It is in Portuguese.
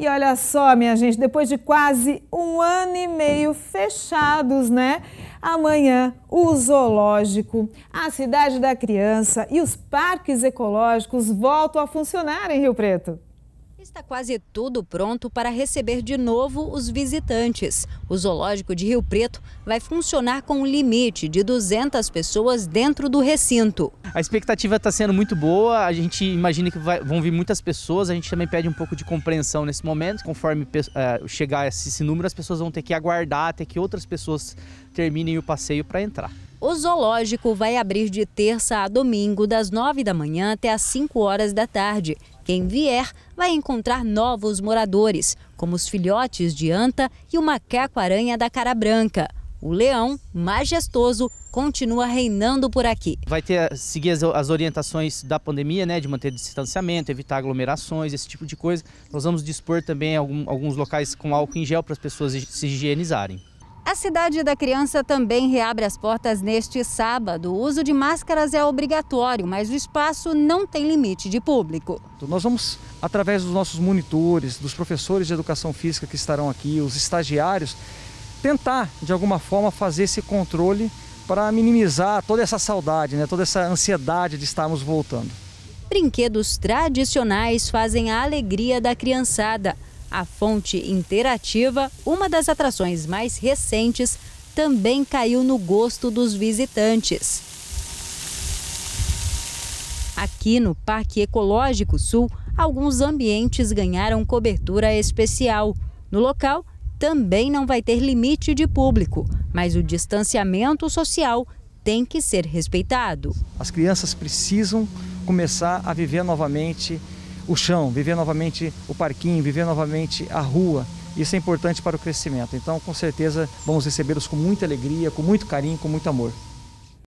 E olha só, minha gente, depois de quase um ano e meio fechados, né? Amanhã, o zoológico, a cidade da criança e os parques ecológicos voltam a funcionar em Rio Preto. Está quase tudo pronto para receber de novo os visitantes. O Zoológico de Rio Preto vai funcionar com um limite de 200 pessoas dentro do recinto. A expectativa está sendo muito boa, a gente imagina que vai, vão vir muitas pessoas, a gente também pede um pouco de compreensão nesse momento, conforme eh, chegar esse, esse número, as pessoas vão ter que aguardar até que outras pessoas terminem o passeio para entrar. O zoológico vai abrir de terça a domingo, das 9 da manhã até as 5 horas da tarde. Quem vier vai encontrar novos moradores, como os filhotes de anta e o macaco-aranha da cara branca. O leão, majestoso, continua reinando por aqui. Vai ter seguir as, as, orientações da pandemia, né, de manter distanciamento, evitar aglomerações, esse tipo de coisa. Nós vamos dispor também algum, alguns locais com álcool em gel para as pessoas se higienizarem. A cidade da criança também reabre as portas neste sábado. O uso de máscaras é obrigatório, mas o espaço não tem limite de público. Então, nós vamos, através dos nossos monitores, dos professores de educação física que estarão aqui, os estagiários, tentar, de alguma forma, fazer esse controle para minimizar toda essa saudade, né, toda essa ansiedade de estarmos voltando. Brinquedos tradicionais fazem a alegria da criançada. A fonte interativa, uma das atrações mais recentes, também caiu no gosto dos visitantes. Aqui no Parque Ecológico Sul, alguns ambientes ganharam cobertura especial. No local, também não vai ter limite de público, mas o distanciamento social tem que ser respeitado. As crianças precisam começar a viver novamente o chão, viver novamente o parquinho, viver novamente a rua. Isso é importante para o crescimento. Então, com certeza, vamos recebê-los com muita alegria, com muito carinho, com muito amor.